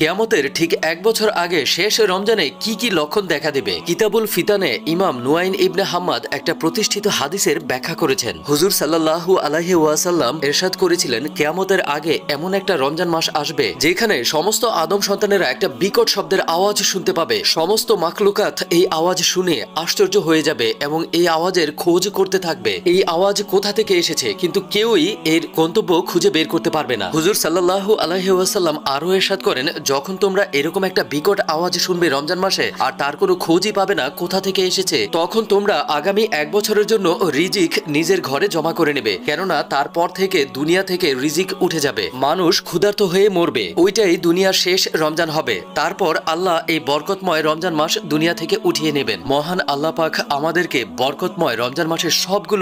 কেয়ামতের ঠিক এক বছর আগে শেষ রমজানে কি কি লক্ষণ দেখা দেবে কিতাবুল ফিতানে ইমাম নুয়াইন ইবনে হাম্মাদ একটা প্রতিষ্ঠিত হাদিসের ব্যাখ্যা করেছেন হুজুর সাল্লাহু আলাহি ওয়াসাল্লাম এরশাদ করেছিলেন কেয়ামতের আগে এমন একটা রমজান মাস আসবে যেখানে সমস্ত আদম সন্তানেরা একটা বিকট শব্দের আওয়াজ শুনতে পাবে সমস্ত মাকলুকাত এই আওয়াজ শুনে আশ্চর্য হয়ে যাবে এবং এই আওয়াজের খোঁজ করতে থাকবে এই আওয়াজ কোথা থেকে এসেছে কিন্তু কেউই এর গন্তব্য খুঁজে বের করতে পারবে না হুজুর সাল্লাহু আলাহি ওয়াসাল্লাম আরও এরশাদ করেন যখন তোমরা এরকম একটা বিকট আওয়াজ শুনবে রমজান মাসে আর তার কোনো খোঁজই পাবে না কোথা থেকে এসেছে তখন তোমরা আগামী এক বছরের জন্য রিজিক নিজের ঘরে জমা করে নেবে কেননা তারপর থেকে দুনিয়া থেকে রিজিক উঠে যাবে মানুষ ক্ষুধার্থ হয়ে মরবে ওইটাই দুনিয়ার শেষ রমজান হবে তারপর আল্লাহ এই বরকতময় রমজান মাস দুনিয়া থেকে উঠিয়ে নেবেন মহান আল্লাহ পাক আমাদেরকে বরকতময় রমজান মাসের সবগুলো